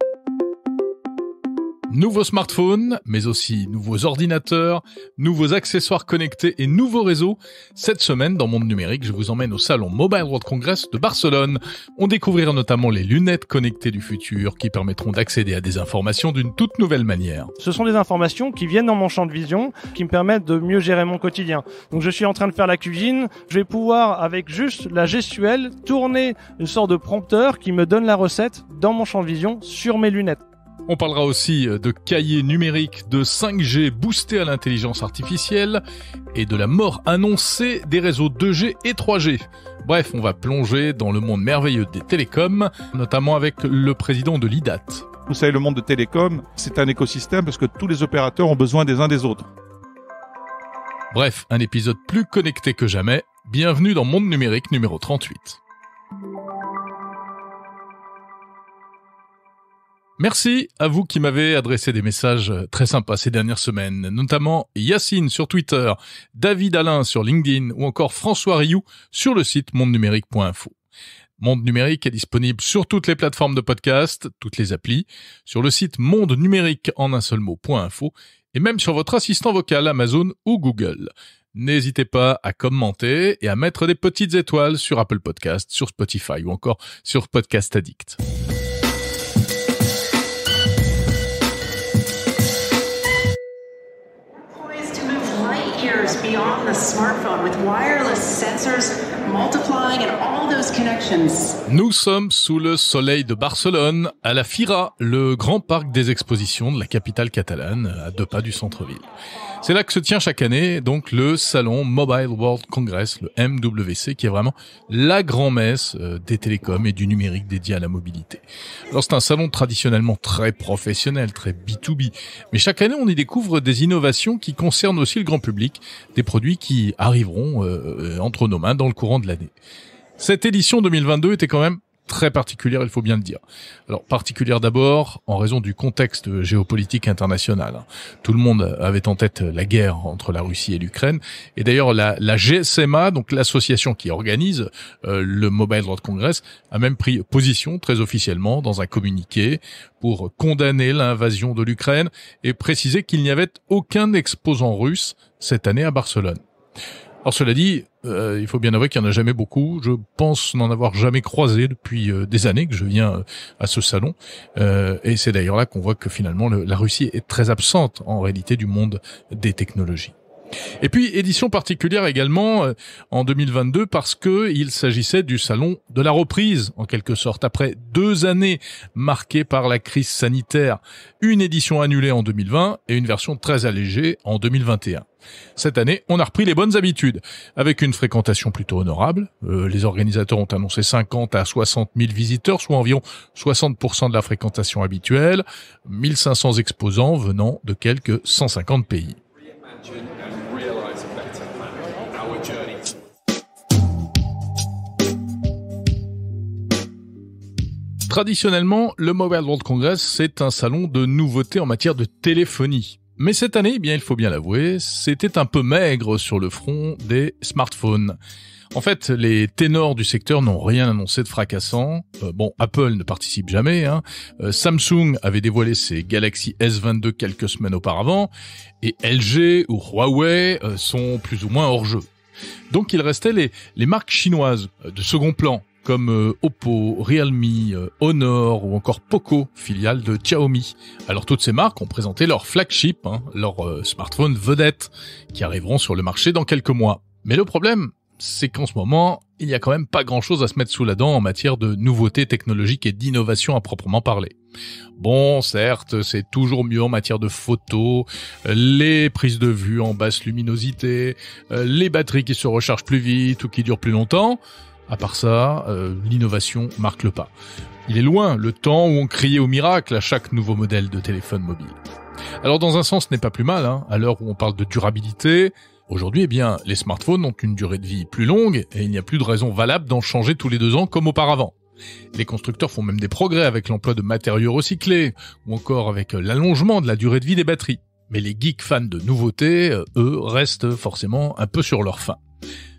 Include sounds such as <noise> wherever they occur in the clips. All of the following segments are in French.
Thank you Nouveaux smartphones, mais aussi nouveaux ordinateurs, nouveaux accessoires connectés et nouveaux réseaux. Cette semaine, dans Monde Numérique, je vous emmène au salon Mobile World Congress de Barcelone. On découvrira notamment les lunettes connectées du futur qui permettront d'accéder à des informations d'une toute nouvelle manière. Ce sont des informations qui viennent dans mon champ de vision, qui me permettent de mieux gérer mon quotidien. Donc je suis en train de faire la cuisine, je vais pouvoir, avec juste la gestuelle, tourner une sorte de prompteur qui me donne la recette dans mon champ de vision sur mes lunettes. On parlera aussi euh, de cahiers numériques, de 5G boostés à l'intelligence artificielle et de la mort annoncée des réseaux 2G et 3G. Bref, on va plonger dans le monde merveilleux des télécoms, notamment avec le président de l'IDAT. Vous savez, le monde de télécoms, c'est un écosystème parce que tous les opérateurs ont besoin des uns des autres. Bref, un épisode plus connecté que jamais. Bienvenue dans Monde numérique numéro 38. Merci à vous qui m'avez adressé des messages euh, très sympas ces dernières semaines, notamment Yacine sur Twitter, David Alain sur LinkedIn ou encore François Rioux sur le site mondenumérique.info. Monde Numérique est disponible sur toutes les plateformes de podcast, toutes les applis, sur le site monde numérique en un seul mot.info et même sur votre assistant vocal Amazon ou Google. N'hésitez pas à commenter et à mettre des petites étoiles sur Apple Podcast, sur Spotify ou encore sur Podcast Addict. Nous sommes sous le soleil de Barcelone, à la Fira, le grand parc des expositions de la capitale catalane, à deux pas du centre-ville. C'est là que se tient chaque année donc le salon Mobile World Congress, le MWC, qui est vraiment la grand-messe euh, des télécoms et du numérique dédié à la mobilité. Alors c'est un salon traditionnellement très professionnel, très B2B, mais chaque année on y découvre des innovations qui concernent aussi le grand public, des produits qui arriveront euh, euh, entre nos mains dans le courant de l'année. Cette édition 2022 était quand même très particulière, il faut bien le dire. Alors particulière d'abord en raison du contexte géopolitique international. Tout le monde avait en tête la guerre entre la Russie et l'Ukraine. Et d'ailleurs la, la GSMA, donc l'association qui organise euh, le Mobile World Congress, a même pris position très officiellement dans un communiqué pour condamner l'invasion de l'Ukraine et préciser qu'il n'y avait aucun exposant russe cette année à Barcelone. Alors cela dit, euh, il faut bien avouer qu'il n'y en a jamais beaucoup. Je pense n'en avoir jamais croisé depuis euh, des années que je viens euh, à ce salon. et c'est d'ailleurs là qu'on voit que finalement la Russie est très absente en réalité du monde des technologies. Et puis édition particulière également en 2022 parce que il s'agissait du salon de la reprise en quelque sorte après deux années marquées par la crise sanitaire, une édition annulée en 2020 et une version très allégée en 2021. Cette année, on a repris les bonnes habitudes, avec une fréquentation plutôt honorable. Euh, les organisateurs ont annoncé 50 à 60 000 visiteurs, soit environ 60% de la fréquentation habituelle, 1500 exposants venant de quelques 150 pays. Traditionnellement, le Mobile World Congress, c'est un salon de nouveautés en matière de téléphonie. Mais cette année, eh bien, il faut bien l'avouer, c'était un peu maigre sur le front des smartphones. En fait, les ténors du secteur n'ont rien annoncé de fracassant. Euh, bon, Apple ne participe jamais. Hein. Euh, Samsung avait dévoilé ses Galaxy S22 quelques semaines auparavant, et LG ou Huawei euh, sont plus ou moins hors jeu. Donc il restait les marques chinoises de second plan, comme euh, Oppo, Realme, euh, Honor ou encore Poco, filiale de Xiaomi. Alors toutes ces marques ont présenté leur flagship, leurs hein, leur euh, smartphone vedette, qui arriveront sur le marché dans quelques mois. Mais le problème, c'est qu'en ce moment, il n'y a quand même pas grand-chose à se mettre sous la dent en matière de nouveautés technologiques et d'innovation à proprement parler. Bon, certes, c'est toujours mieux en matière de photos, les prises de vue en basse luminosité, les batteries qui se rechargent plus vite ou qui durent plus longtemps, à part ça, euh, l'innovation marque le pas. Il est loin le temps où on criait au miracle à chaque nouveau modèle de téléphone mobile. Alors dans un sens, ce n'est pas plus mal, hein. à l'heure où on parle de durabilité. Aujourd'hui, eh bien, les smartphones ont une durée de vie plus longue et il n'y a plus de raison valable d'en changer tous les deux ans comme auparavant. Les constructeurs font même des progrès avec l'emploi de matériaux recyclés ou encore avec l'allongement de la durée de vie des batteries. Mais les geeks fans de nouveautés, euh, eux, restent forcément un peu sur leur faim.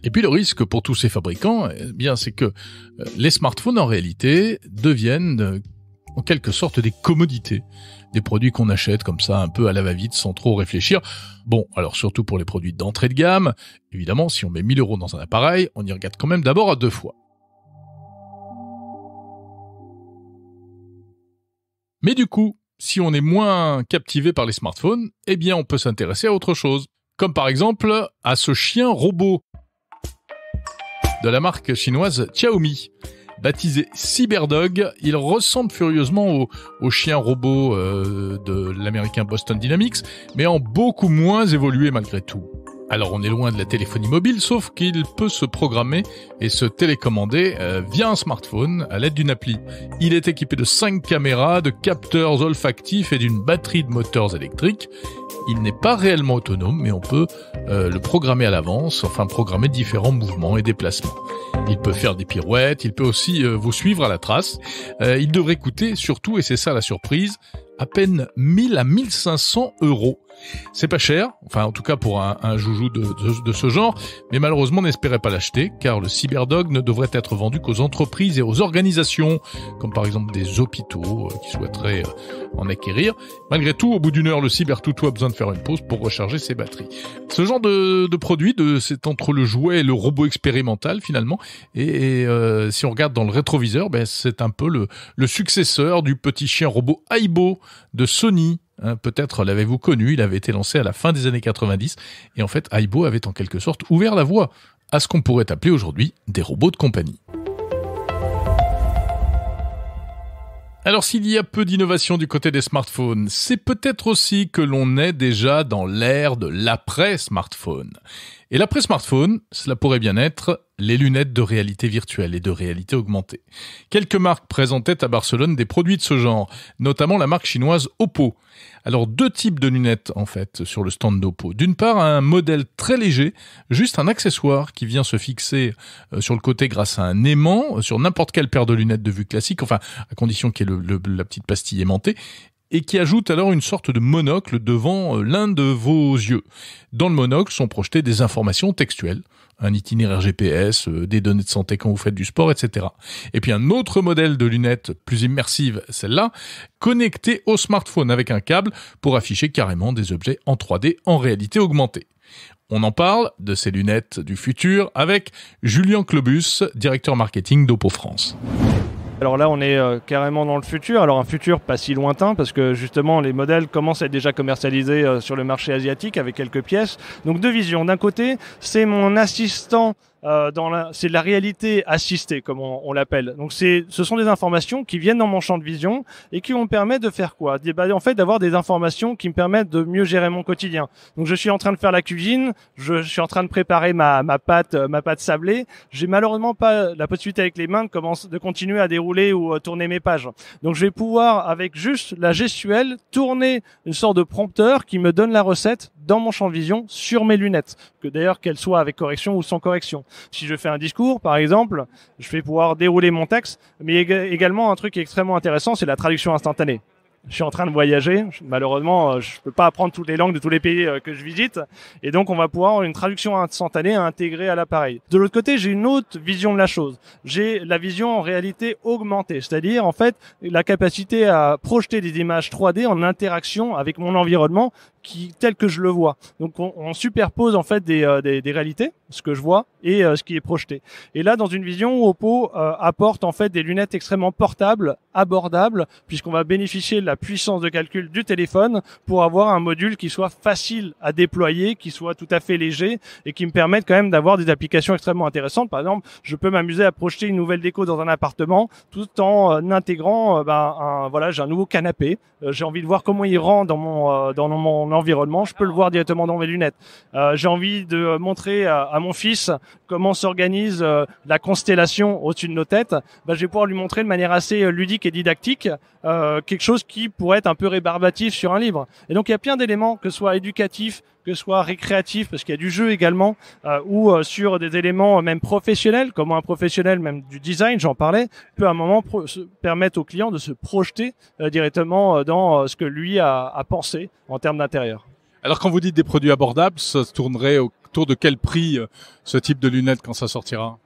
Et puis le risque pour tous ces fabricants, eh bien, c'est que euh, les smartphones en réalité deviennent euh, en quelque sorte des commodités, des produits qu'on achète comme ça un peu à la va-vite sans trop réfléchir. Bon, alors surtout pour les produits d'entrée de gamme, évidemment, si on met 1000 euros dans un appareil, on y regarde quand même d'abord à deux fois. Mais du coup, si on est moins captivé par les smartphones, eh bien on peut s'intéresser à autre chose. Comme par exemple à ce chien robot de la marque chinoise Xiaomi. Baptisé Cyberdog, il ressemble furieusement au, au chien robot euh, de l'américain Boston Dynamics, mais en beaucoup moins évolué malgré tout. Alors on est loin de la téléphonie mobile, sauf qu'il peut se programmer et se télécommander euh, via un smartphone à l'aide d'une appli. Il est équipé de 5 caméras, de capteurs olfactifs et d'une batterie de moteurs électriques il n'est pas réellement autonome, mais on peut euh, le programmer à l'avance, enfin programmer différents mouvements et déplacements. Il peut faire des pirouettes, il peut aussi euh, vous suivre à la trace. Euh, il devrait coûter surtout, et c'est ça la surprise, à peine 1000 à 1500 euros. C'est pas cher, enfin en tout cas pour un, joujou de, ce genre, mais malheureusement n'espérez pas l'acheter, car le cyberdog ne devrait être vendu qu'aux entreprises et aux organisations, comme par exemple des hôpitaux euh, qui souhaiteraient euh, en acquérir. Malgré tout, au bout d'une heure, le cybertoutou a besoin de faire une pause pour recharger ses batteries. Ce genre de, produit, de, c'est entre le jouet et le robot expérimental finalement, et, euh, si on regarde dans le rétroviseur, ben, c'est un peu le, le successeur du petit chien robot Aibo de Sony, Hein, peut-être l'avez-vous connu, il avait été lancé à la fin des années 90, et en fait, Aibo avait en quelque sorte ouvert la voie à ce qu'on pourrait appeler aujourd'hui des robots de compagnie. Alors s'il y a peu d'innovation du côté des smartphones, c'est peut-être aussi que l'on est déjà dans l'ère de l'après-smartphone. Et l'après smartphone, cela pourrait bien être les lunettes de réalité virtuelle et de réalité augmentée. Quelques marques présentaient à Barcelone des produits de ce genre, notamment la marque chinoise Oppo. Alors deux types de lunettes en fait sur le stand d'Oppo. D'une part un modèle très léger, juste un accessoire qui vient se fixer euh, sur le côté grâce à un aimant euh, sur n'importe quelle paire de lunettes de vue classique, enfin à condition qu'il y ait la petite pastille aimantée et qui ajoute alors une sorte de monocle devant euh, l'un de vos yeux. Dans le monocle sont projetées des informations textuelles, un itinéraire GPS, euh, des données de santé quand vous faites du sport, etc. Et puis un autre modèle de lunettes plus immersive, celle-là, connectée au smartphone avec un câble pour afficher carrément des objets en 3D en réalité augmentée. On en parle de ces lunettes du futur avec Julien Clobus, directeur marketing d'Oppo France. Alors là, on est euh, carrément dans le futur. Alors un futur pas si lointain parce que justement les modèles commencent à être déjà commercialisés euh, sur le marché asiatique avec quelques pièces. Donc deux visions. D'un côté, c'est mon assistant euh, c'est la réalité assistée, comme on, l'appelle. Donc, c'est, ce sont des informations qui viennent dans mon champ de vision et qui vont me permettre de faire quoi bah, En fait, d'avoir des informations qui me permettent de mieux gérer mon quotidien. Donc, je suis en train de faire la cuisine, je, suis en train de préparer ma, pâte, ma pâte sablée. J'ai malheureusement pas la possibilité avec les mains de de continuer à dérouler ou à euh, tourner mes pages. Donc, je vais pouvoir avec juste la gestuelle tourner une sorte de prompteur qui me donne la recette dans mon champ de vision sur mes lunettes, que d'ailleurs qu'elles soient avec correction ou sans correction. Si je fais un discours, par exemple, je vais pouvoir dérouler mon texte, mais également un truc extrêmement intéressant, c'est la traduction instantanée je suis en train de voyager. Malheureusement, euh, je ne peux pas apprendre toutes les langues de tous les pays euh, que je visite. Et donc, on va pouvoir une traduction instantanée intégrée à l'appareil. De l'autre côté, j'ai une autre vision de la chose. J'ai la vision en réalité augmentée. C'est-à-dire, en fait, la capacité à projeter des images 3D en interaction avec mon environnement qui, tel que je le vois. Donc on, on superpose en fait des, euh, des, des, réalités, ce que je vois et euh, ce qui est projeté. Et là, dans une vision, Oppo euh, apporte en fait des lunettes extrêmement portables, abordables, puisqu'on va bénéficier de la puissance de calcul du téléphone pour avoir un module qui soit facile à déployer, qui soit tout à fait léger et qui me permette quand même d'avoir des applications extrêmement intéressantes. Par exemple, je peux m'amuser à projeter une nouvelle déco dans un appartement tout en intégrant, ben, un, voilà, j'ai un nouveau canapé. j'ai envie de voir comment il rend dans mon dans mon environnement, je peux le voir directement dans mes lunettes. Euh, j'ai envie de montrer à, mon fils comment s'organise euh, la constellation au-dessus de nos têtes. Bah, je vais pouvoir lui montrer de manière assez euh, ludique et didactique quelque chose qui pourrait être un peu rébarbatif sur un livre. Et donc il y a plein d'éléments, que ce soit que ce soit récréatif, parce qu'il y a du jeu également, euh, ou euh, sur des éléments euh, même professionnels, comme un professionnel même du design, j'en parlais, peut à un moment permettre au client de se projeter directement dans ce que lui a, a pensé en termes d'intérieur. Alors quand vous dites des produits abordables, ça se tournerait autour de quel prix ce type de lunettes quand ça sortira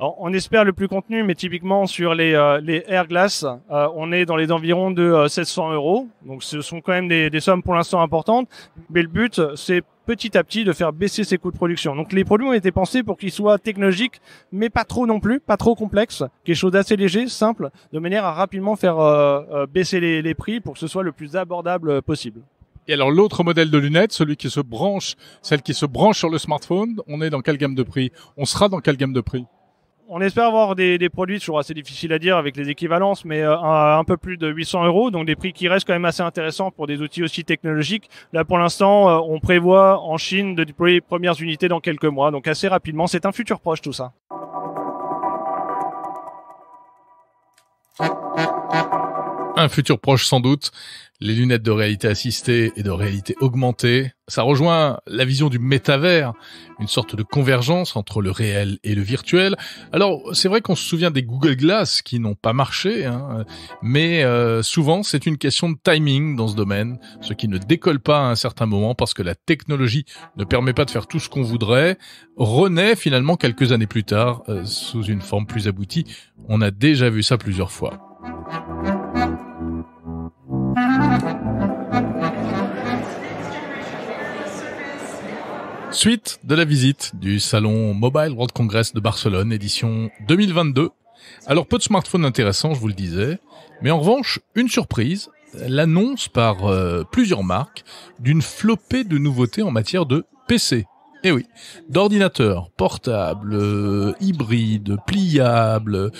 on espère le plus contenu, mais typiquement sur les, euh, Air euh, on est dans les environs de 700 euh, euros. Donc ce sont quand même des, sommes pour l'instant importantes. Mais le but, c'est petit à petit de faire baisser ces coûts de production. Donc les produits ont été pensés pour qu'ils soient technologiques, mais pas trop non plus, pas trop complexes, quelque chose d'assez léger, simple, de manière à rapidement faire baisser les, les prix pour que ce soit le plus abordable possible. Et alors l'autre modèle de lunettes, celui qui se branche, celle qui se branche sur le smartphone, on est dans quelle gamme de prix On sera dans quelle gamme de prix on espère avoir des, produits, toujours assez difficile à dire avec les équivalences, mais euh, un, peu plus de 800 euros, donc des prix qui restent quand même assez intéressants pour des outils aussi technologiques. Là, pour l'instant, euh, on prévoit en Chine de déployer les premières unités dans quelques mois, donc assez rapidement. C'est un futur proche tout ça un futur proche sans doute, les lunettes de réalité assistée et de réalité augmentée. Ça rejoint la vision du métavers, une sorte de convergence entre le réel et le virtuel. Alors c'est vrai qu'on se souvient des Google Glass qui n'ont pas marché, hein, mais euh, souvent c'est une question de timing dans ce domaine, ce qui ne décolle pas à un certain moment parce que la technologie ne permet pas de faire tout ce qu'on voudrait, renaît finalement quelques années plus tard euh, sous une forme plus aboutie. On a déjà vu ça plusieurs fois. Suite de la visite du salon Mobile World Congress de Barcelone, édition 2022. Alors peu de smartphones intéressants, je vous le disais, mais en revanche, une surprise, l'annonce par euh, plusieurs marques d'une flopée de nouveautés en matière de PC. Eh oui, d'ordinateurs, portables, euh, hybrides, pliables, euh,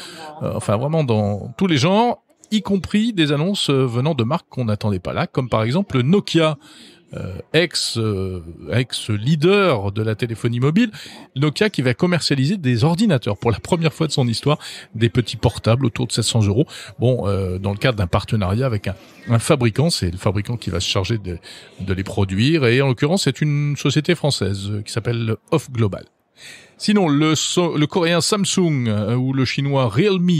enfin vraiment dans tous les genres, y compris des annonces euh, venant de marques qu'on n'attendait pas là, comme par exemple Nokia. Euh, euh, ex leader de la téléphonie mobile, Nokia qui va commercialiser des ordinateurs pour la première fois de son histoire, des petits portables autour de 700 euros. Bon, dans le cadre d'un partenariat avec un, fabricant, c'est le fabricant qui va se charger de, de les produire et en l'occurrence c'est une société française qui s'appelle Off Global. Sinon, le, coréen Samsung euh, ou le chinois Realme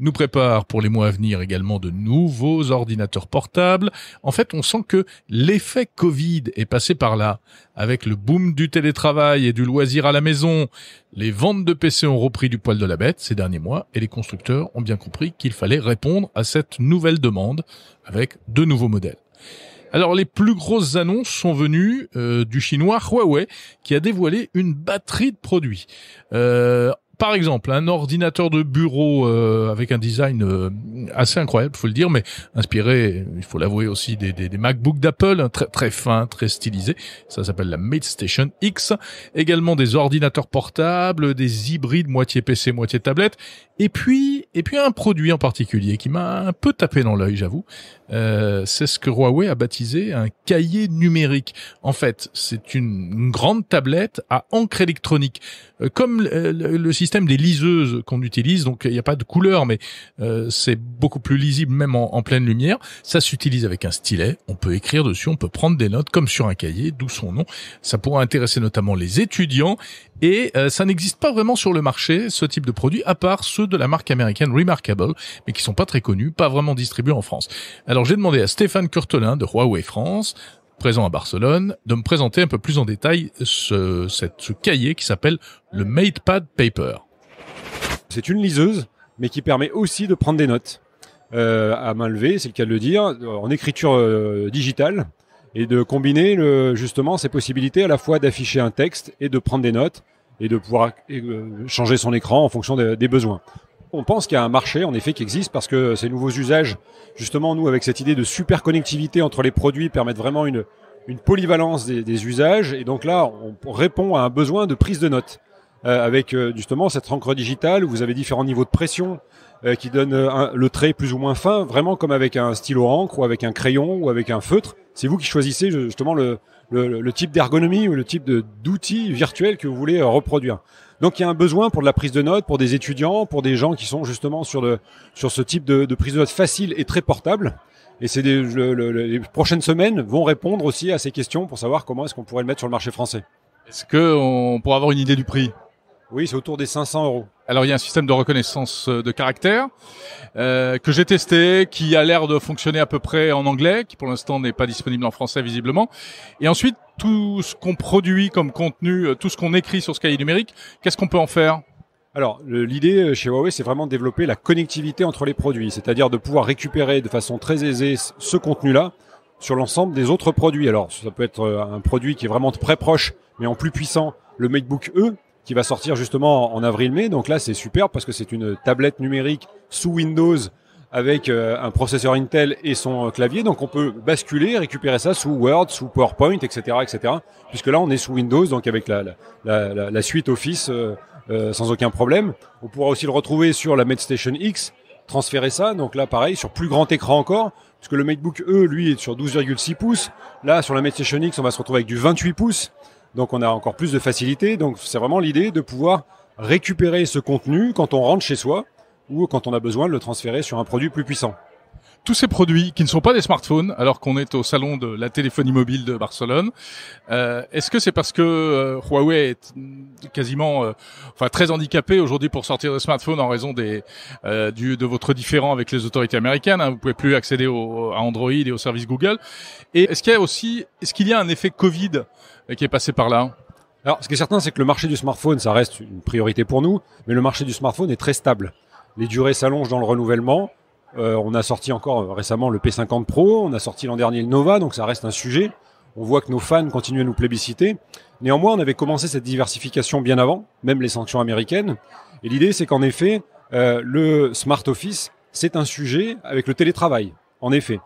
nous prépare pour les mois à venir également de nouveaux ordinateurs portables. En fait, on sent que l'effet Covid est passé par là. Avec le boom du télétravail et du loisir à la maison, les ventes de PC ont repris du poil de la bête ces derniers mois et les constructeurs ont bien compris qu'il fallait répondre à cette nouvelle demande avec de nouveaux modèles. Alors les plus grosses annonces sont venues euh, du chinois Huawei qui a dévoilé une batterie de produits. Euh, par exemple, un ordinateur de bureau euh, avec un design euh, assez incroyable, faut le dire, mais inspiré, il faut l'avouer aussi, des, des, des MacBook d'Apple, hein, très, très fin, très stylisé. Ça s'appelle la MateStation Station X. Également des ordinateurs portables, des hybrides moitié PC, moitié tablette. Et puis, et puis un produit en particulier qui m'a un peu tapé dans l'œil, j'avoue. Euh, c'est ce que Huawei a baptisé un cahier numérique. En fait, c'est une, grande tablette à encre électronique, comme le, le système système des liseuses qu'on utilise, donc il n'y a pas de couleur, mais euh, c'est beaucoup plus lisible même en, pleine lumière. Ça s'utilise avec un stylet, on peut écrire dessus, on peut prendre des notes comme sur un cahier, d'où son nom. Ça pourrait intéresser notamment les étudiants et euh, ça n'existe pas vraiment sur le marché ce type de produit, à part ceux de la marque américaine Remarkable, mais qui sont pas très connus, pas vraiment distribués en France. Alors j'ai demandé à Stéphane Curtelin de Huawei France présent à Barcelone, de me présenter un peu plus en détail ce, cahier qui s'appelle le MatePad Paper. C'est une liseuse, mais qui permet aussi de prendre des notes euh, à main levée, c'est le cas de le dire, en écriture euh, digitale, et de combiner le, justement ces possibilités à la fois d'afficher un texte et de prendre des notes et de pouvoir euh, changer son écran en fonction des besoins on pense qu'il y a un marché en effet qui existe parce que ces nouveaux usages, justement, nous, avec cette idée de super connectivité entre les produits, permettent vraiment une, une polyvalence des, usages. Et donc là, on répond à un besoin de prise de notes. Euh, avec euh, justement cette encre digitale où vous avez différents niveaux de pression euh, qui donnent le trait plus ou moins fin, vraiment comme avec un stylo encre ou avec un crayon ou avec un feutre. C'est vous qui choisissez justement le, le, le type d'ergonomie ou le type d'outil virtuel que vous voulez reproduire. Donc il y a un besoin pour de la prise de notes, pour des étudiants, pour des gens qui sont justement sur, sur ce type de, prise de notes facile et très portable. Et c'est les prochaines semaines vont répondre aussi à ces questions pour savoir comment est-ce qu'on pourrait le mettre sur le marché français. Est-ce qu'on pourrait avoir une idée du prix oui, c'est autour des 500 euros. Alors il y a un système de reconnaissance euh, de caractère euh, que j'ai testé, qui a l'air de fonctionner à peu près en anglais, qui pour l'instant n'est pas disponible en français visiblement. Et ensuite, tout ce qu'on produit comme contenu, euh, tout ce qu'on écrit sur ce cahier numérique, qu'est-ce qu'on peut en faire alors, l'idée chez Huawei, c'est vraiment de développer la connectivité entre les produits, c'est-à-dire de pouvoir récupérer de façon très aisée ce contenu-là sur l'ensemble des autres produits. Alors, ça peut être un produit qui est vraiment très proche, mais en plus puissant, le Makebook E, qui va sortir justement en avril-mai. Donc là, c'est super parce que c'est une tablette numérique sous Windows avec euh, un processeur Intel et son euh, clavier. Donc on peut basculer, récupérer ça sous Word, sous PowerPoint, etc., etc. Puisque là, on est sous Windows, donc avec la, la, la, suite Office euh, sans aucun problème. On pourra aussi le retrouver sur la MedStation X, transférer ça. Donc là, pareil, sur plus grand écran encore, puisque le MacBook E, lui, est sur 12,6 pouces. Là, sur la MedStation X, on va se retrouver avec du 28 pouces. Donc on a encore plus de facilité. Donc c'est vraiment l'idée de pouvoir récupérer ce contenu quand on rentre chez soi ou quand on a besoin de le transférer sur un produit plus puissant. Tous ces produits qui ne sont pas des smartphones, alors qu'on est au salon de la téléphonie mobile de Barcelone, euh, est-ce que c'est parce que euh, Huawei est quasiment, euh, enfin très handicapé aujourd'hui pour sortir des smartphones en raison des euh, du, de votre différend avec les autorités américaines hein, Vous pouvez plus accéder à Android et aux services Google. Et est-ce qu'il y a aussi, est-ce qu'il y a un effet Covid qui est passé par là Alors, ce qui est certain, c'est que le marché du smartphone, ça reste une priorité pour nous, mais le marché du smartphone est très stable. Les durées s'allongent dans le renouvellement. Euh, on a sorti encore euh, récemment le P50 Pro, on a sorti l'an dernier le Nova, donc ça reste un sujet. On voit que nos fans continuent à nous plébisciter. Néanmoins, on avait commencé cette diversification bien avant, même les sanctions américaines. Et l'idée, c'est qu'en effet, euh, le smart office, c'est un sujet avec le télétravail, en effet.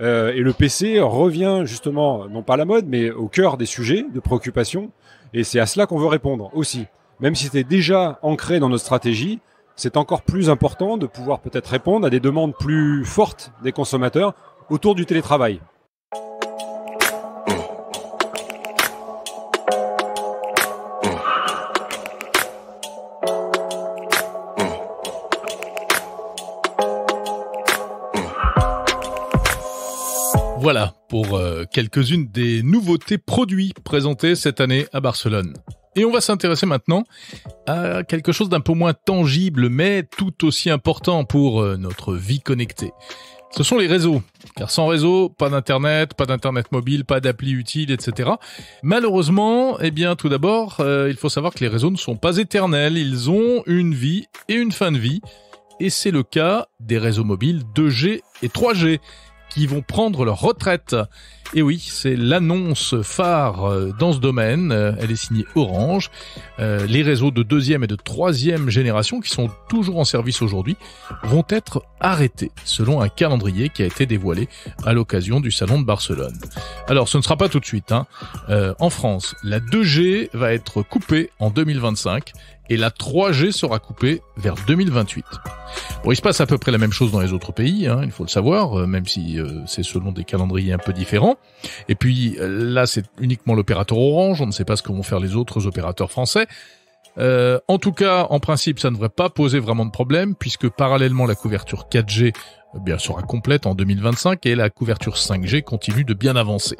Euh, et le PC revient justement, non pas à la mode, mais au cœur des sujets de préoccupation. Et c'est à cela qu'on veut répondre aussi. Même si c'était déjà ancré dans notre stratégie, c'est encore plus important de pouvoir peut-être répondre à des demandes plus fortes des consommateurs autour du télétravail. Voilà pour euh, quelques-unes des nouveautés produits présentées cette année à Barcelone. Et on va s'intéresser maintenant à quelque chose d'un peu moins tangible, mais tout aussi important pour euh, notre vie connectée. Ce sont les réseaux. Car sans réseau, pas d'internet, pas d'internet mobile, pas d'appli utile, etc. Malheureusement, eh bien, tout d'abord, euh, il faut savoir que les réseaux ne sont pas éternels. Ils ont une vie et une fin de vie. Et c'est le cas des réseaux mobiles 2G et 3G qui vont prendre leur retraite. Et oui, c'est l'annonce phare euh, dans ce domaine. Euh, elle est signée Orange. Euh, les réseaux de deuxième et de troisième génération qui sont toujours en service aujourd'hui vont être arrêtés selon un calendrier qui a été dévoilé à l'occasion du Salon de Barcelone. Alors ce ne sera pas tout de suite. Hein. en France, la 2G va être coupée en 2025 et la 3G sera coupée vers 2028. Bon, il se passe à peu près la même chose dans les autres pays, hein, il faut le savoir, euh, même si euh, c'est selon des calendriers un peu différents. Et puis euh, là, c'est uniquement l'opérateur Orange, on ne sait pas ce que vont faire les autres opérateurs français. en tout cas, en principe, ça ne devrait pas poser vraiment de problème, puisque parallèlement, la couverture 4G bien sera complète en 2025 et la couverture 5G continue de bien avancer.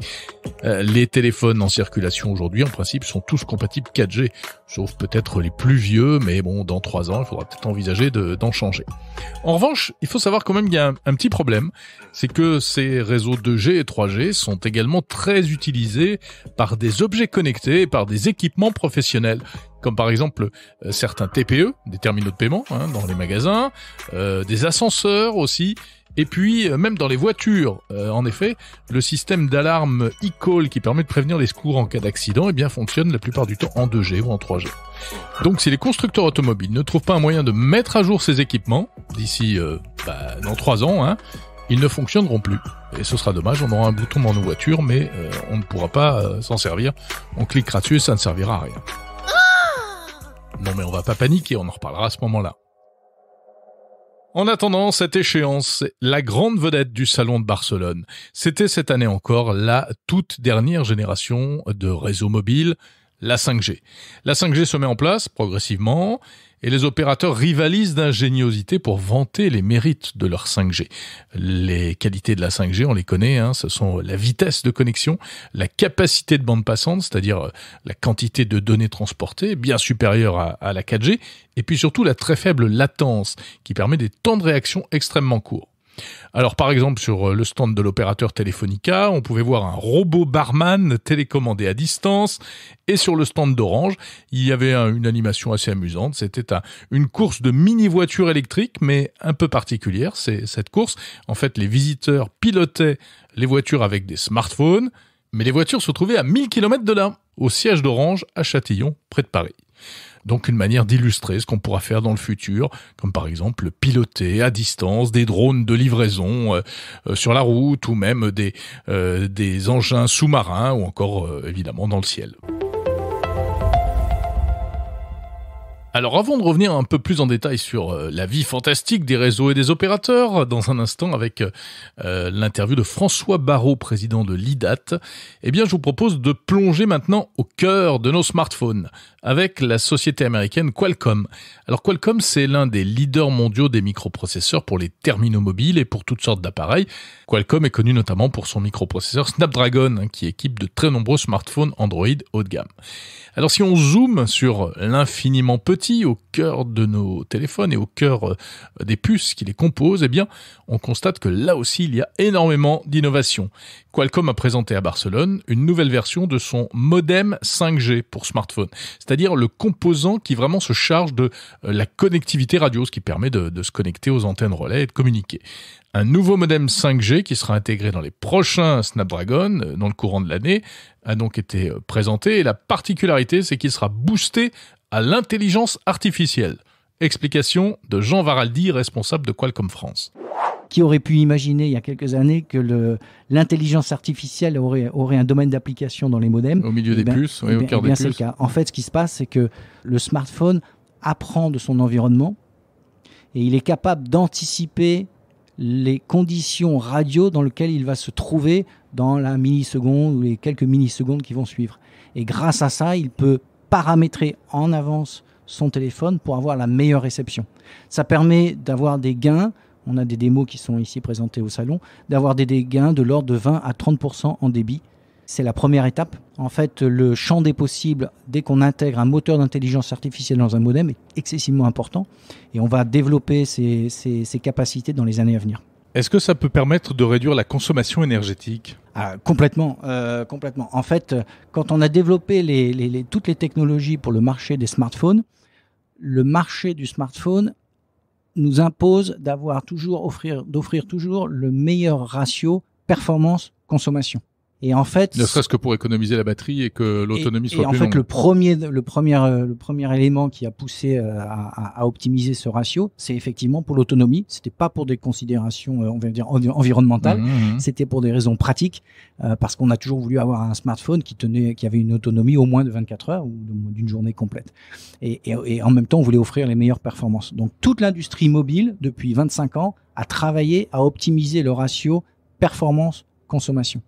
Euh, les téléphones en circulation aujourd'hui, en principe, sont tous compatibles 4G, sauf peut-être les plus vieux, mais bon, dans trois ans, il faudra peut-être envisager d'en changer. En revanche, il faut savoir quand même qu'il y a un, un, petit problème, c'est que ces réseaux 2G et 3G sont également très utilisés par des objets connectés et par des équipements professionnels comme par exemple euh, certains TPE, des terminaux de paiement hein, dans les magasins, euh, des ascenseurs aussi, et puis euh, même dans les voitures. en effet, le système d'alarme e-call qui permet de prévenir les secours en cas d'accident eh bien, fonctionne la plupart du temps en 2G ou en 3G. Donc si les constructeurs automobiles ne trouvent pas un moyen de mettre à jour ces équipements, d'ici bah, dans 3 ans, hein, ils ne fonctionneront plus. Et ce sera dommage, on aura un bouton dans nos voitures, mais on ne pourra pas s'en servir. On cliquera dessus et ça ne servira à rien. Non mais on va pas paniquer, on en reparlera à ce moment-là. En attendant cette échéance, la grande vedette du Salon de Barcelone, c'était cette année encore la toute dernière génération de réseaux mobiles, la 5G. La 5G se met en place progressivement et les opérateurs rivalisent d'ingéniosité pour vanter les mérites de leur 5G. Les qualités de la 5G, on les connaît, hein, ce sont la vitesse de connexion, la capacité de bande passante, c'est-à-dire euh, la quantité de données transportées, bien supérieure à, à la 4G, et puis surtout la très faible latence, qui permet des temps de réaction extrêmement courts. Alors par exemple sur euh, le stand de l'opérateur Telefonica, on pouvait voir un robot barman télécommandé à distance et sur le stand d'Orange, il y avait une animation assez amusante, c'était une course de mini voitures électrique mais un peu particulière, c'est cette course. En fait, les visiteurs pilotaient les voitures avec des smartphones, mais les voitures se trouvaient à 1000 km de là, au siège d'Orange à Châtillon, près de Paris donc une manière d'illustrer ce qu'on pourra faire dans le futur, comme par exemple piloter à distance des drones de livraison euh, euh, sur la route ou même des, euh, engins sous-marins ou encore évidemment dans le ciel. Alors avant de revenir un peu plus en détail sur la vie fantastique des réseaux et des opérateurs, dans un instant avec l'interview de François Barrault, président de l'IDAT, eh bien je vous propose de plonger maintenant au cœur de nos smartphones, avec la société américaine Qualcomm. Alors Qualcomm, c'est l'un des leaders mondiaux des microprocesseurs pour les terminaux mobiles et pour toutes sortes d'appareils. Qualcomm est connu notamment pour son microprocesseur Snapdragon, hein, qui équipe de très nombreux smartphones Android haut de gamme. Alors si on zoome sur l'infiniment petit au cœur de nos téléphones et au cœur euh, des puces qui les composent, eh bien, on constate que là aussi, il y a énormément d'innovations. Qualcomm a présenté à Barcelone une nouvelle version de son modem 5G pour smartphone c'est-à-dire le composant qui vraiment se charge de euh, la connectivité radio, ce qui permet de, se connecter aux antennes relais et de communiquer un nouveau modem 5G qui sera intégré dans les prochains Snapdragon euh, dans le courant de l'année a donc été euh, présenté et la particularité c'est qu'il sera boosté à l'intelligence artificielle. Explication de Jean Varaldi, responsable de Qualcomm France. Qui aurait pu imaginer il y a quelques années que l'intelligence artificielle aurait, aurait un domaine d'application dans les modems Au milieu eh des ben, puces, oui, eh au ben, cœur eh des puces. Le cas. En fait, ce qui se passe, c'est que le smartphone apprend de son environnement et il est capable d'anticiper les conditions radio dans lesquelles il va se trouver dans la milliseconde ou les quelques millisecondes qui vont suivre. Et grâce à ça, il peut paramétrer en avance son téléphone pour avoir la meilleure réception. Ça permet d'avoir des gains on a des démos qui sont ici présentées au salon, d'avoir des gains de l'ordre de 20 à 30% en débit. C'est la première étape. En fait, le champ des possibles, dès qu'on intègre un moteur d'intelligence artificielle dans un modem, est excessivement important. Et on va développer ces, capacités dans les années à venir. Est-ce que ça peut permettre de réduire la consommation énergétique ah, Complètement, euh, complètement. En fait, quand on a développé toutes les technologies pour le marché des smartphones, le marché du smartphone nous impose d'avoir toujours d'offrir toujours le meilleur ratio performance consommation. Et en fait, ne serait-ce que pour économiser la batterie et que l'autonomie soit et en fait, le premier, le premier, euh, le premier élément qui a poussé euh, à, optimiser ce ratio, c'est effectivement pour l'autonomie. C'était pas pour des considérations, euh, on va dire environnementales. Mmh, mmh, mmh. C'était pour des raisons pratiques, parce qu'on a toujours voulu avoir un smartphone qui tenait, qui avait une autonomie au moins de 24 heures ou d'une journée complète. Et, et en même temps, on voulait offrir les meilleures performances. Donc toute l'industrie mobile depuis 25 ans a travaillé à optimiser le ratio performance consommation.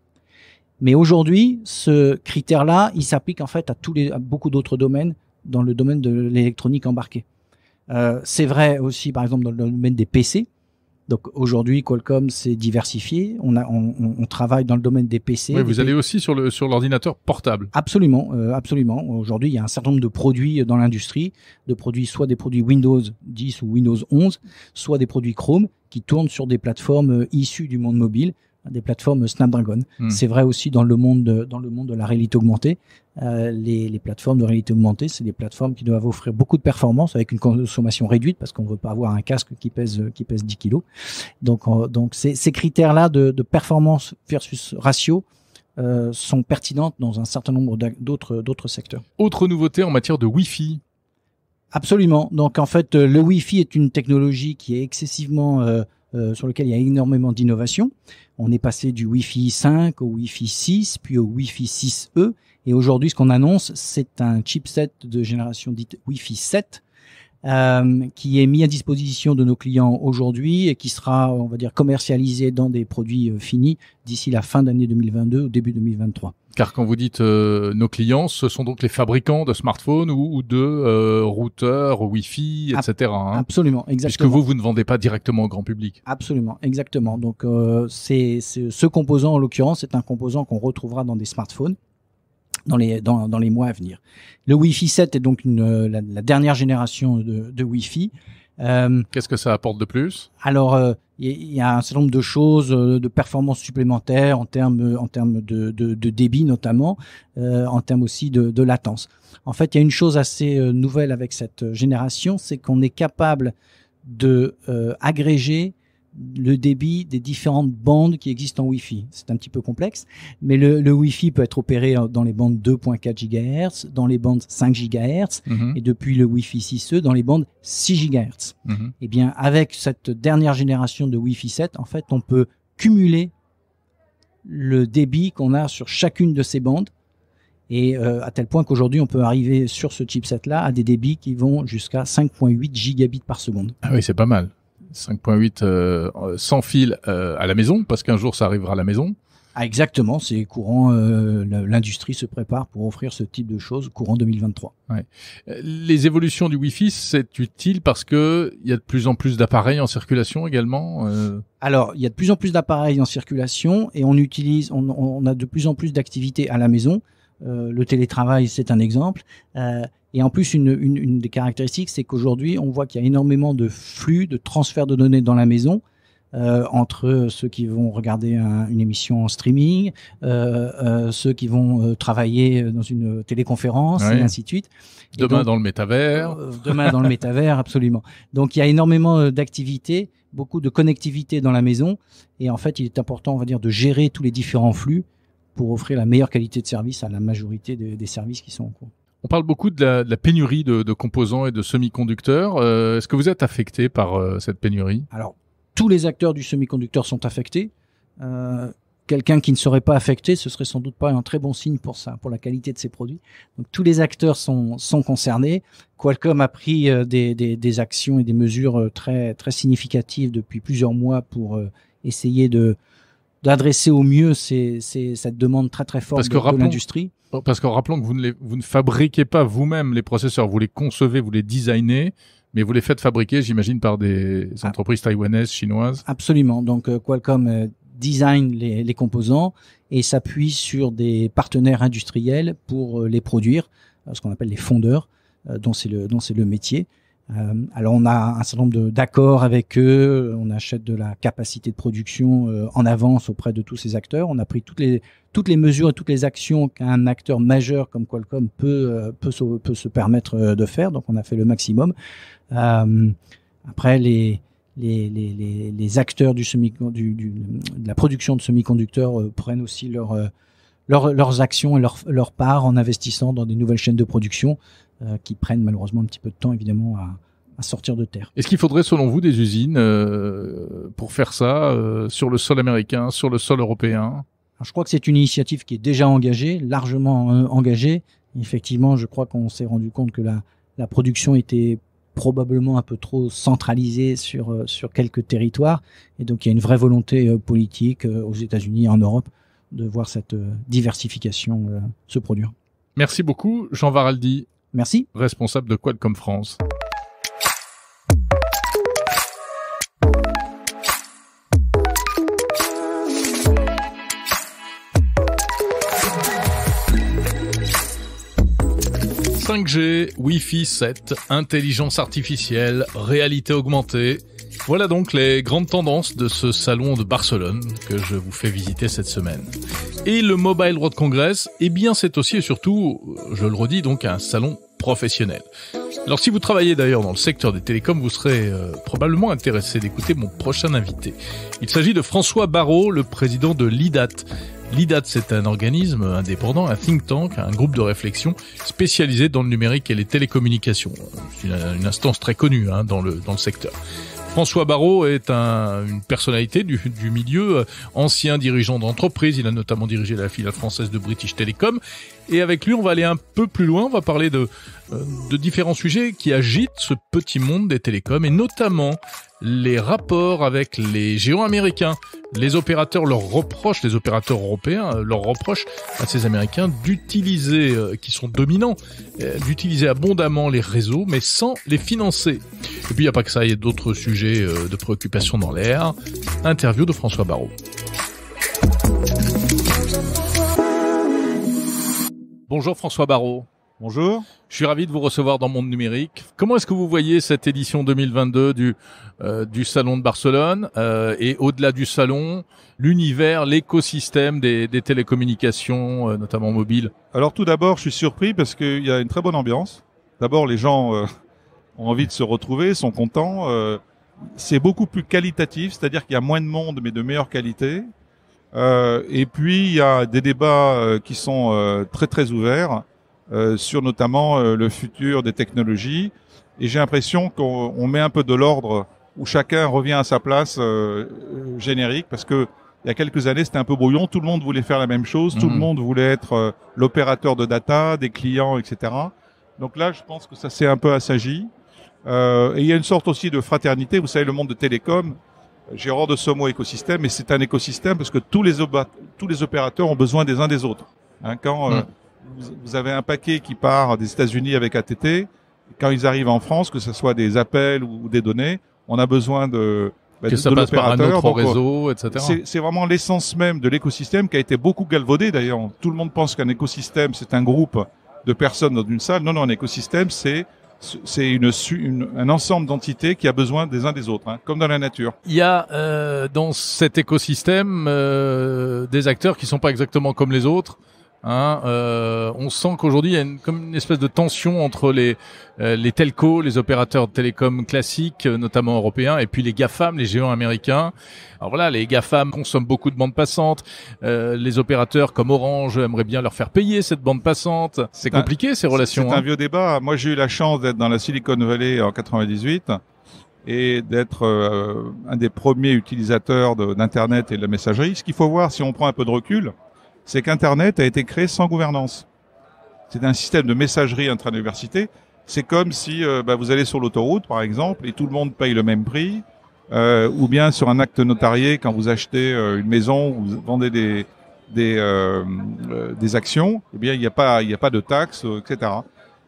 Mais aujourd'hui, ce critère-là, il s'applique en fait à tous les, beaucoup d'autres domaines dans le domaine de l'électronique embarquée. Euh, c'est vrai aussi, par exemple, dans le domaine des PC. Donc aujourd'hui, Qualcomm s'est diversifié. On, on, travaille dans le domaine des PC. Oui, vous allez aussi sur le sur l'ordinateur portable. Absolument, euh, absolument. Aujourd'hui, il y a un certain nombre de produits dans l'industrie, de produits soit des produits Windows 10 ou Windows 11, soit des produits Chrome qui tournent sur des plateformes euh, issues du monde mobile des plateformes Snapdragon. Hmm. C'est vrai aussi dans le monde de, dans le monde de la réalité augmentée. Euh, les, plateformes de réalité augmentée, c'est des plateformes qui doivent offrir beaucoup de performance avec une consommation réduite parce qu'on ne veut pas avoir un casque qui pèse qui pèse 10 kilos. Donc euh, donc ces, critères là de, performance versus ratio euh, sont pertinentes dans un certain nombre d'autres d'autres secteurs. Autre nouveauté en matière de Wi-Fi. Absolument. Donc en fait, le Wi-Fi est une technologie qui est excessivement euh, sur lequel il y a énormément d'innovations. On est passé du Wi-Fi 5 au Wi-Fi 6, puis au Wi-Fi 6E. Et aujourd'hui, ce qu'on annonce, c'est un chipset de génération dite Wi-Fi 7 euh, qui est mis à disposition de nos clients aujourd'hui et qui sera, on va dire, commercialisé dans des produits euh, finis d'ici la fin d'année 2022 ou début 2023. Car quand vous dites euh, nos clients, ce sont donc les fabricants de smartphones ou, de routeurs Wi-Fi, etc. Hein. Absolument, exactement. Puisque vous, vous ne vendez pas directement au grand public. Absolument, exactement. Donc c'est ce composant, en l'occurrence, c'est un composant qu'on retrouvera dans des smartphones dans les, dans, dans, les mois à venir. Le Wi-Fi 7 est donc euh, la, dernière génération de, Wi-Fi. Euh, Qu'est-ce que ça apporte de plus Alors, il euh, y, a un certain nombre de choses, de performances supplémentaires en termes, en termes de, débit notamment, en termes aussi de, de latence. En fait, il y a une chose assez nouvelle avec cette génération, c'est qu'on est capable de agréger le débit des différentes bandes qui existent en Wi-Fi. C'est un petit peu complexe, mais le, Wi-Fi peut être opéré dans les bandes 2.4 GHz, dans les bandes 5 GHz, mhm. et depuis le Wi-Fi 6E, dans les bandes 6 GHz. Et bien, avec cette dernière génération de Wi-Fi 7, en fait, on peut cumuler le débit qu'on a sur chacune de ces bandes, et euh, à tel point qu'aujourd'hui, on peut arriver sur ce chipset-là à des débits qui vont jusqu'à 5.8 gigabits par seconde. Ah oui, c'est pas mal. 5.8 euh, euh, sans fil euh, à la maison, parce qu'un jour ça arrivera à la maison. Ah, exactement, c'est courant, l'industrie se prépare pour offrir ce type de choses courant 2023. Les évolutions du Wi-Fi, c'est utile parce qu'il y a de plus en plus d'appareils en circulation également Alors, il y a de plus en plus d'appareils en circulation et on utilise, on a de plus en plus d'activités à la maison euh, le télétravail, c'est un exemple. Euh, et en plus, une, des caractéristiques, c'est qu'aujourd'hui, on voit qu'il y a énormément de flux, de transferts de données dans la maison. Euh, entre ceux qui vont regarder une émission en streaming, ceux qui vont travailler dans une téléconférence, et ainsi de suite. demain dans le métavers. demain dans le métavers, absolument. Donc il y a énormément d'activités, beaucoup de connectivité dans la maison, et en fait il est important, on va dire, de gérer tous les différents flux pour offrir la meilleure qualité de service à la majorité des services qui sont en cours. On parle beaucoup de la, pénurie de, composants et de semi-conducteurs. Euh, est-ce que vous êtes affecté par euh, cette pénurie Alors, tous les acteurs du semi-conducteur sont affectés. Euh, quelqu'un qui ne serait pas affecté, ce serait sans doute pas un très bon signe pour ça, pour la qualité de ses produits. Donc tous les acteurs sont, concernés. Qualcomm a pris des, des, actions et des mesures très, très significatives depuis plusieurs mois pour essayer de d'adresser au mieux ces, cette demande très très forte de, l'industrie. Parce qu'en rappelant que vous ne, vous ne fabriquez pas vous-même les processeurs, vous les concevez, vous les designez, mais vous les faites fabriquer, j'imagine, par des ah. entreprises taïwanaises, chinoises. Absolument. Donc euh, Qualcomm euh, design les, composants et s'appuie sur des partenaires industriels pour euh, les produire, ce qu'on appelle les fondeurs, dont c'est le dont c'est le métier. Euh, alors on a un certain nombre d'accords avec eux, on achète de la capacité de production euh, en avance auprès de tous ces acteurs. On a pris toutes les toutes les mesures et toutes les actions qu'un acteur majeur comme Qualcomm peut euh, peut, se, permettre de faire. Donc on a fait le maximum. après les les, acteurs du semi du, de la production de semi-conducteurs prennent aussi leur leurs, actions et leur, leur part en investissant dans des nouvelles chaînes de production. Euh, qui prennent malheureusement un petit peu de temps évidemment à, sortir de terre. Est-ce qu'il faudrait, selon vous, des usines euh, pour faire ça euh, sur le sol américain, sur le sol européen Je crois que c'est une initiative qui est déjà engagée, largement engagée. Effectivement, je crois qu'on s'est rendu compte que la, la production était probablement un peu trop centralisée sur, sur quelques territoires. Et donc, il y a une vraie volonté politique aux États-Unis et en Europe de voir cette diversification se produire. Merci beaucoup, Jean Varaldi. Merci. Responsable de Qualcomm France. « 5G, Wi-Fi 7, intelligence artificielle, réalité augmentée, voilà donc les grandes tendances de ce salon de Barcelone que je vous fais visiter cette semaine. Et le Mobile World Congress, eh bien c'est aussi et surtout, je le redis donc, un salon professionnel. Alors si vous travaillez d'ailleurs dans le secteur des télécoms, vous serez euh, probablement intéressé d'écouter mon prochain invité. Il s'agit de François Barrault, le président de l'IDAT. L'IDAT, c'est un organisme indépendant, un think tank, un groupe de réflexion spécialisé dans le numérique et les télécommunications. C'est une, instance très connue hein, dans, le, dans le secteur. François Barrault est une personnalité du, du milieu, euh, ancien dirigeant d'entreprise. Il a notamment dirigé la filiale française de British Telecom. Et avec lui, on va aller un peu plus loin. On va parler euh, de, différents sujets qui agitent ce petit monde des télécoms et notamment les rapports avec les géants américains. Les opérateurs leur reprochent, les opérateurs européens euh, leur reprochent à ces Américains d'utiliser, euh, qui sont dominants, d'utiliser abondamment les réseaux, mais sans les financer. Et puis il n'y a pas que ça, il y a d'autres sujets de préoccupation dans l'air. Interview de François Barrault. Bonjour François Barrault. Bonjour. Je suis ravi de vous recevoir dans Monde Numérique. Comment est-ce que vous voyez cette édition 2022 du, euh, du Salon de Barcelone euh, et au-delà du Salon, l'univers, l'écosystème des, télécommunications, euh, notamment mobiles Alors tout d'abord, je suis surpris parce qu'il y a une très bonne ambiance. D'abord, les gens ont envie de se retrouver, sont contents. c'est beaucoup plus qualitatif, c'est-à-dire qu'il y a moins de monde mais de meilleure qualité. Euh, et puis il y a des débats euh, qui sont euh, très très ouverts sur notamment le futur des technologies. Et j'ai l'impression qu'on met un peu de l'ordre où chacun revient à sa place générique parce que il y a quelques années, c'était un peu brouillon. Tout le monde voulait faire la même chose. Tout le mhm. monde voulait être l'opérateur de data, des clients, etc. Donc là, je pense que ça s'est un peu assagi. et il y a une sorte aussi de fraternité. Vous savez, le monde de télécom, horreur de mot écosystème, et c'est un écosystème parce que tous les, tous les opérateurs ont besoin des uns des autres. Hein, quand euh, mm. vous, avez un paquet qui part des États-Unis avec ATT, quand ils arrivent en France, que ce soit des appels ou des données, on a besoin de bah, que ça passe un autre réseau, euh, etc. C'est vraiment l'essence même de l'écosystème qui a été beaucoup galvaudé. D'ailleurs, tout le monde pense qu'un écosystème c'est un groupe de personnes dans une salle. Non, non, un écosystème c'est c'est un ensemble d'entités qui a besoin des uns des autres, hein, comme dans la nature. Il y a euh, dans cet écosystème euh, des acteurs qui sont pas exactement comme les autres, Hein, euh, on sent qu'aujourd'hui il y a une, comme une espèce de tension entre les euh, les telcos, les opérateurs de télécom classiques, euh, notamment européens, et puis les gafam, les géants américains. Alors voilà, les gafam consomment beaucoup de bandes passantes. les opérateurs comme Orange aimeraient bien leur faire payer cette bande passante. C'est compliqué ces relations. C'est un hein. vieux débat. Moi j'ai eu la chance d'être dans la Silicon Valley en 98 et d'être un des premiers utilisateurs d'internet et de la messagerie. Ce qu'il faut voir si on prend un peu de recul c'est qu'Internet a été créé sans gouvernance. C'est un système de messagerie intra-université. C'est comme si euh, bah, vous allez sur l'autoroute, par exemple, et tout le monde paye le même prix, euh, ou bien sur un acte notarié, quand vous achetez euh, une maison, vous vendez des, actions, eh bien, il n'y a, pas, a pas de taxes, etc.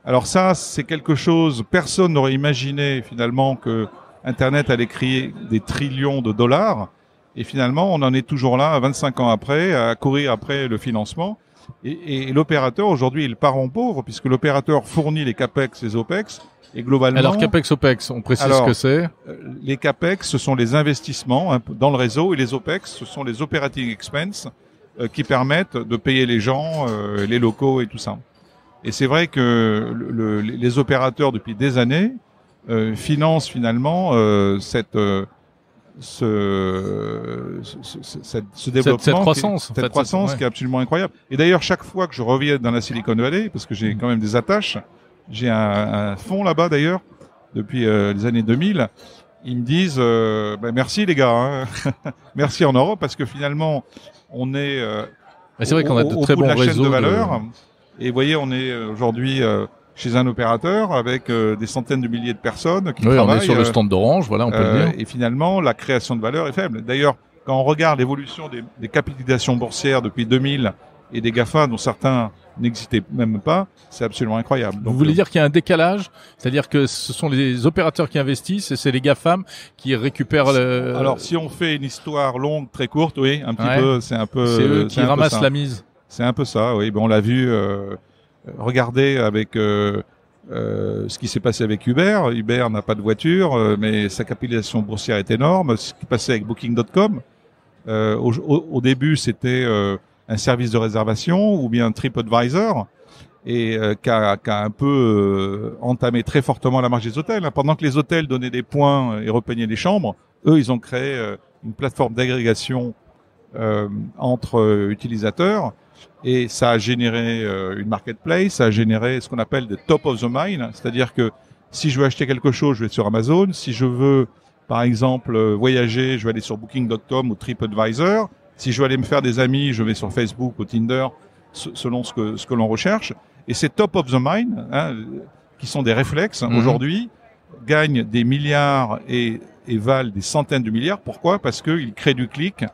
Alors ça, c'est quelque chose, personne n'aurait imaginé finalement que Internet allait créer des trillions de dollars. Et finalement, on en est toujours là, 25 ans après, à courir après le financement. Et, et, l'opérateur, aujourd'hui, il part en pauvre, puisque l'opérateur fournit les CAPEX, les OPEX, et globalement... Alors CAPEX, OPEX, on précise ce que c'est euh, Les CAPEX, ce sont les investissements hein, dans le réseau, et les OPEX, ce sont les operating expenses euh, qui permettent de payer les gens, euh, les locaux et tout ça. Et c'est vrai que les opérateurs, depuis des années, financent finalement cette ce, développement, cette, croissance, qui est, croissance qui est absolument incroyable. Et d'ailleurs, chaque fois que je reviens dans la Silicon Valley, parce que j'ai mm. quand même des attaches, j'ai un, fond fonds là-bas d'ailleurs depuis euh, les années 2000. Ils me disent euh, bah, merci les gars, hein. <laughs> merci en Europe parce que finalement on est. Euh, c'est vrai qu'on a de très bons de valeur. Et vous voyez, on est aujourd'hui chez un opérateur avec euh, des centaines de milliers de personnes qui oui, travaillent. On est sur le euh, stand d'Orange, voilà, on peut le dire. Euh, et finalement, la création de valeur est faible. D'ailleurs, quand on regarde l'évolution des, des, capitalisations boursières depuis 2000 et des GAFA dont certains n'existaient même pas, c'est absolument incroyable. Donc, Vous voulez dire qu'il y a un décalage C'est-à-dire que ce sont les opérateurs qui investissent et c'est les GAFAM qui récupèrent le... Alors si on fait une histoire longue, très courte, oui, un petit peu, c'est un peu... C'est eux qui ramassent la mise. C'est un peu ça, oui. Ben, on l'a vu... Regardez avec euh, euh, ce qui s'est passé avec Uber. Uber n'a pas de voiture, euh, mais sa capitalisation boursière est énorme. Ce qui passait avec Booking.com. Au, début, c'était un service de réservation ou bien TripAdvisor et qui a, un peu entamé très fortement la marge des hôtels. Hein. Pendant que les hôtels donnaient des points et repeignaient les chambres, eux, ils ont créé une plateforme d'agrégation entre utilisateurs et ça a généré euh, une marketplace, ça a généré ce qu'on appelle des top of the mind, hein. c'est-à-dire que si je veux acheter quelque chose, je vais sur Amazon. Si je veux, par exemple, euh, voyager, je vais aller sur Booking.com ou TripAdvisor. Si je veux aller me faire des amis, je vais sur Facebook ou Tinder, selon ce que, ce que l'on recherche. Et ces top of the mind, hein, qui sont des réflexes mhm. aujourd'hui, gagnent des milliards et, et valent des centaines de milliards. Pourquoi Parce qu'ils créent du clic,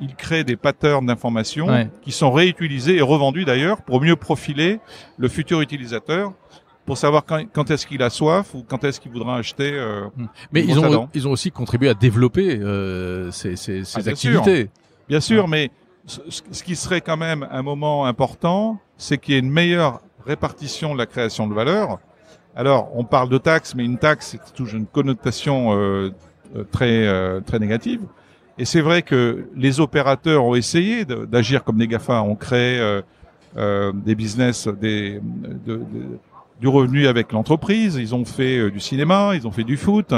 il crée des patterns d'information qui sont réutilisés et revendus d'ailleurs pour mieux profiler le futur utilisateur pour savoir quand, est-ce qu'il a soif ou quand est-ce qu'il voudra acheter. Euh, hmm. mais ils ont, ils ont aussi contribué à développer euh, ces, ces, ah, ces activités. Bien sûr, mais ce, qui serait quand même un moment important, c'est qu'il y ait une meilleure répartition de la création de valeur. Alors, on parle de taxes, mais une taxe, c'est toujours une connotation euh, très, très négative. Et c'est vrai que les opérateurs ont essayé d'agir comme les GAFA, ont créé euh, euh, des business, du revenu avec l'entreprise, ils ont fait euh, du cinéma, ils ont fait du foot.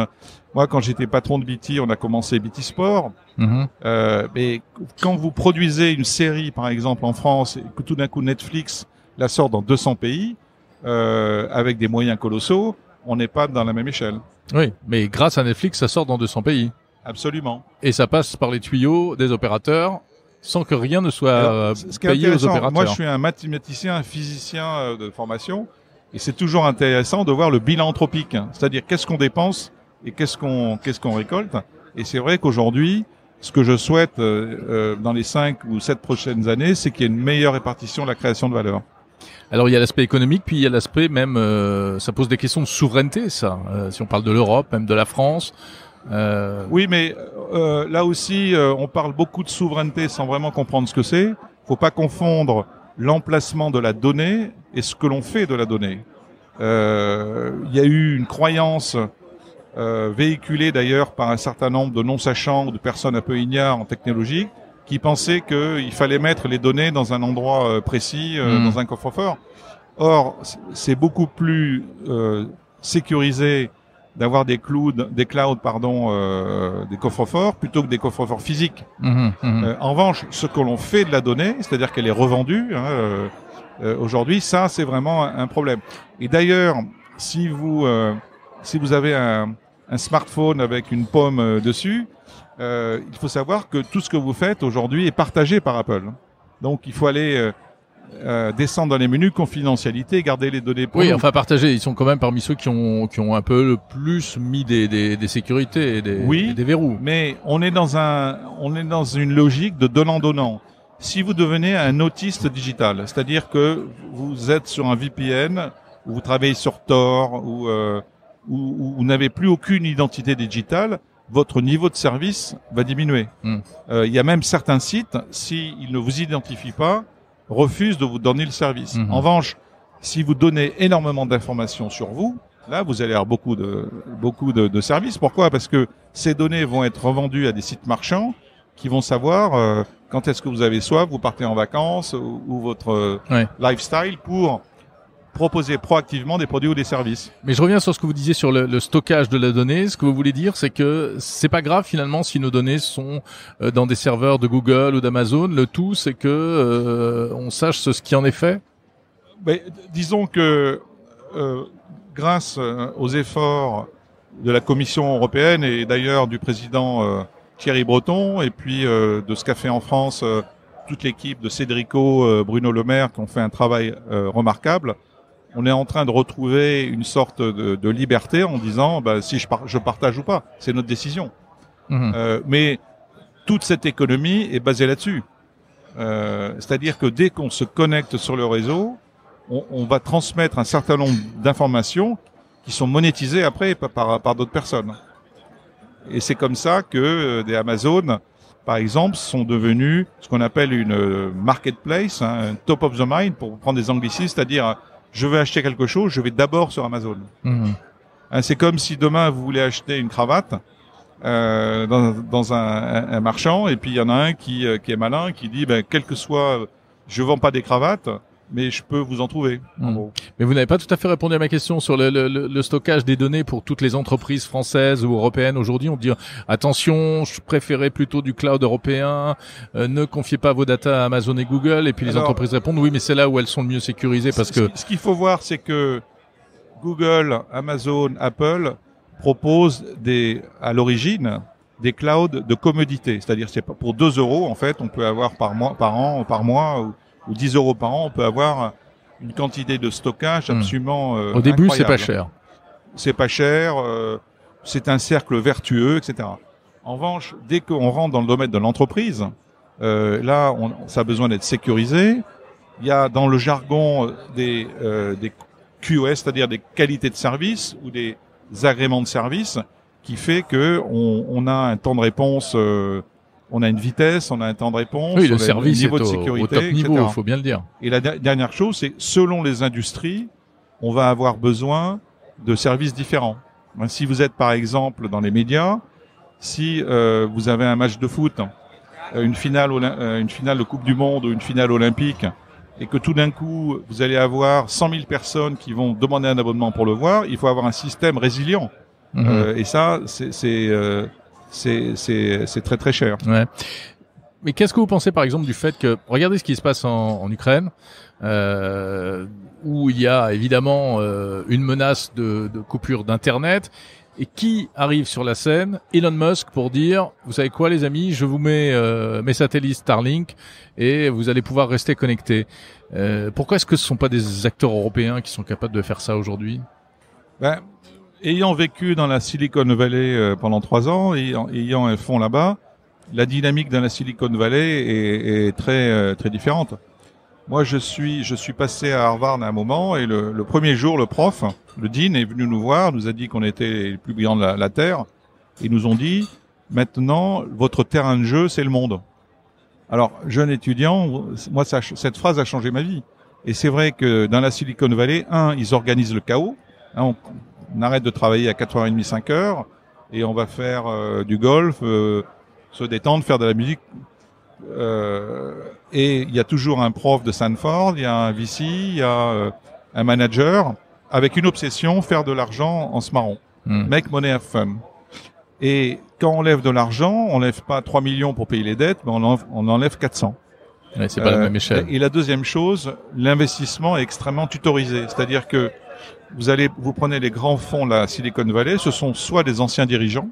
Moi, quand j'étais patron de BT, on a commencé BT Sport. Mm-hmm. mais quand vous produisez une série, par exemple, en France, et que tout d'un coup Netflix la sort dans 200 pays, avec des moyens colossaux, on n'est pas dans la même échelle. Oui, mais grâce à Netflix, ça sort dans 200 pays. Absolument. Et ça passe par les tuyaux des opérateurs sans que rien ne soit payé aux opérateurs. Moi, je suis un mathématicien, un physicien euh, de formation, et c'est toujours intéressant de voir le bilan anthropique, c'est-à-dire qu'est-ce qu'on dépense et qu'est-ce qu'on qu'est-ce qu'on récolte. Et c'est vrai qu'aujourd'hui, ce que je souhaite euh, euh, dans les cinq ou sept prochaines années, c'est qu'il y ait une meilleure répartition de la création de valeur. Alors il y a l'aspect économique, puis il y a l'aspect même, ça pose des questions de souveraineté, ça. si on parle de l'Europe, même de la France, euh, oui, mais euh, là aussi, euh, on parle beaucoup de souveraineté sans vraiment comprendre ce que c'est. Faut pas confondre l'emplacement de la donnée et ce que l'on fait de la donnée. Il y a eu une croyance véhiculée d'ailleurs par un certain nombre de non-sachants ou de personnes un peu ignares en technologie qui pensaient qu'il fallait mettre les données dans un endroit précis, hmm. dans un coffre-fort. Or, c'est beaucoup plus sécurisé d'avoir des clouds, des clouds, pardon, euh, des coffres-forts plutôt que des coffres-forts physiques. Mhm, mhm. Euh, en revanche, ce que l'on fait de la donnée, c'est-à-dire qu'elle est revendue hein, euh, aujourd'hui, ça c'est vraiment un, problème. Et d'ailleurs, si vous si vous avez un, un, smartphone avec une pomme dessus, il faut savoir que tout ce que vous faites aujourd'hui est partagé par Apple. Donc il faut aller euh, descendre dans les menus confidentialité, garder les données. Pour oui, enfin partager. Ils sont quand même parmi ceux qui ont qui ont un peu le plus mis des, des, sécurités et des, des verrous. Mais on est dans un on est dans une logique de donnant donnant. Si vous devenez un autiste digital, c'est-à-dire que vous êtes sur un VPN, ou vous travaillez sur Tor, euh, ou vous n'avez plus aucune identité digitale, votre niveau de service va diminuer. Hmm. Euh, il y a même certains sites, s'ils ne vous identifient pas, refuse de vous donner le service. Mhm. En revanche, si vous donnez énormément d'informations sur vous, là, vous allez avoir beaucoup de, beaucoup de, services. Pourquoi Parce que ces données vont être revendues à des sites marchands qui vont savoir euh, quand est-ce que vous avez soif, vous partez en vacances ou, votre euh, lifestyle pour proposer proactivement des produits ou des services. Mais je reviens sur ce que vous disiez sur le, stockage de la donnée. Ce que vous voulez dire, c'est que c'est pas grave finalement si nos données sont euh, dans des serveurs de Google ou d'Amazon. Le tout, c'est que euh, on sache ce, qui en est fait. disons que euh, grâce aux efforts de la Commission européenne et d'ailleurs du président Thierry Breton et puis de ce qu'a fait en France toute l'équipe de Cédrico, Bruno Le Maire qui ont fait un travail remarquable on est en train de retrouver une sorte de, liberté en disant bah, si je, partage ou pas, c'est notre décision. Mhm. Euh, mais toute cette économie est basée là-dessus. Euh, c'est-à-dire que dès qu'on se connecte sur le réseau, on, va transmettre un certain nombre d'informations qui sont monétisées après par, par, d'autres personnes. Et c'est comme ça que euh, des Amazones, par exemple, sont devenus ce qu'on appelle une marketplace, hein, un top of the mind, pour prendre des anglicismes, c'est-à-dire je vais acheter quelque chose, je vais d'abord sur Amazon. Mhm. Hein, c'est comme si demain vous voulez acheter une cravate euh, dans, un, marchand et puis il y en a un qui, euh, qui est malin, qui dit ben, quel que soit, je vends pas des cravates, mais je peux vous en trouver. Hmm. Mais vous n'avez pas tout à fait répondu à ma question sur le, le, le, stockage des données pour toutes les entreprises françaises ou européennes aujourd'hui. On dit attention, je préférais plutôt du cloud européen. Euh, ne confiez pas vos data à Amazon et Google. Et puis les entreprises répondent oui, mais c'est là où elles sont le mieux sécurisées parce que. Ce qu'il faut voir, c'est que Google, Amazon, Apple proposent des, à l'origine des clouds de commodité. C'est-à-dire, c'est pour 2 euros, en fait, on peut avoir par mois, par an, par mois, ou 10 euros par an, on peut avoir une quantité de stockage hmm. absolument. Euh, Au début, c'est pas cher. C'est pas cher, euh, c'est un cercle vertueux, etc. En revanche, dès qu'on rentre dans le domaine de l'entreprise, euh, là, on, ça a besoin d'être sécurisé. Il y a dans le jargon des, des QoS, c'est-à-dire des qualités de service ou des agréments de service, qui fait que on, on a un temps de réponse on a une vitesse, on a un temps de réponse, oui, le service un niveau de sécurité, au, faut bien le dire. Et la dernière chose, c'est selon les industries, on va avoir besoin de services différents. Hein, si vous êtes par exemple dans les médias, si euh, vous avez un match de foot, euh, une finale, euh, une finale de Coupe du Monde ou une finale olympique, et que tout d'un coup vous allez avoir 100 000 personnes qui vont demander un abonnement pour le voir, il faut avoir un système résilient. Mhm. et ça, c'est c'est très très cher. Ouais. Mais qu'est-ce que vous pensez par exemple du fait que, regardez ce qui se passe en, en Ukraine, euh, où il y a évidemment euh, une menace de, de coupure d'Internet, et qui arrive sur la scène Elon Musk pour dire, vous savez quoi les amis, je vous mets euh, mes satellites Starlink et vous allez pouvoir rester connectés. Euh, pourquoi est-ce que ce sont pas des acteurs européens qui sont capables de faire ça aujourd'hui ben, ayant vécu dans la Silicon Valley euh, pendant trois ans, ayant, ayant un fond là-bas, la dynamique dans la Silicon Valley est, très euh, très différente. Moi, je suis je suis passé à Harvard à un moment et le, premier jour, le prof, le dean est venu nous voir, nous a dit qu'on était les plus brillants de la, terre. Ils nous ont dit maintenant votre terrain de jeu, c'est le monde. Alors, jeune étudiant, moi, cette phrase a changé ma vie. Et c'est vrai que dans la Silicon Valley, un, ils organisent le chaos. Hein, on arrête de travailler à 4h30, 5h, et on va faire euh, du golf, euh, se détendre, faire de la musique. Euh, et il y a toujours un prof de Sanford, il y a un VC, il y a un manager, avec une obsession, faire de l'argent en se marrant. Hmm. Make money have fun. Et quand on lève de l'argent, on lève pas 3 millions pour payer les dettes, mais on, enlève 400. c'est pas la même échelle. Et la deuxième chose, l'investissement est extrêmement tutorisé. C'est-à-dire que vous allez, vous prenez les grands fonds la Silicon Valley, ce sont soit des anciens dirigeants,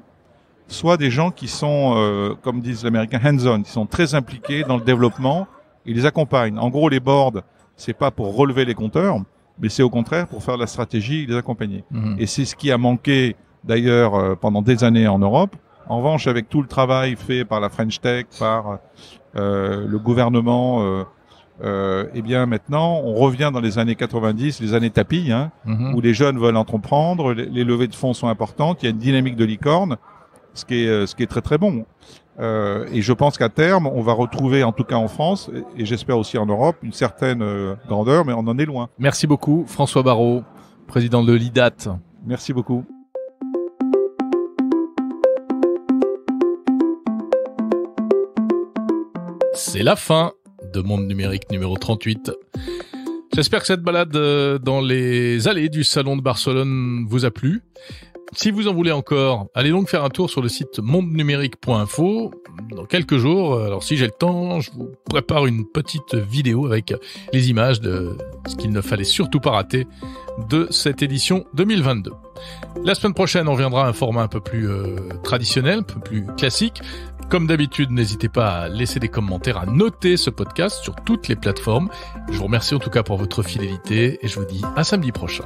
soit des gens qui sont, euh, comme disent les Américains, hands-on, qui sont très impliqués dans le développement. Ils les accompagnent. En gros, les boards, c'est pas pour relever les compteurs, mais c'est au contraire pour faire la stratégie et les accompagner. Mhm. Et c'est ce qui a manqué d'ailleurs euh, pendant des années en Europe. En revanche, avec tout le travail fait par la French Tech, par euh, le gouvernement euh, eh bien maintenant, on revient dans les années 90, les années tapis, hein, mhm. où les jeunes veulent entreprendre, les, levées de fonds sont importantes, il y a une dynamique de licorne, ce qui est, euh, très très bon. Euh, et je pense qu'à terme, on va retrouver, en tout cas en France, et, j'espère aussi en Europe, une certaine euh, grandeur, mais on en est loin. Merci beaucoup, François Barrault, président de l'IDAT. Merci beaucoup. C'est la fin de Monde Numérique numéro 38. J'espère que cette balade euh, dans les allées du Salon de Barcelone vous a plu. Si vous en voulez encore, allez donc faire un tour sur le site mondenumérique.info. Dans quelques jours, alors si j'ai le temps, je vous prépare une petite vidéo avec les images de ce qu'il ne fallait surtout pas rater de cette édition 2022. La semaine prochaine, on reviendra à un format un peu plus euh, traditionnel, un peu plus classique. Comme d'habitude, n'hésitez pas à laisser des commentaires, à noter ce podcast sur toutes les plateformes. Je vous remercie en tout cas pour votre fidélité et je vous dis à samedi prochain.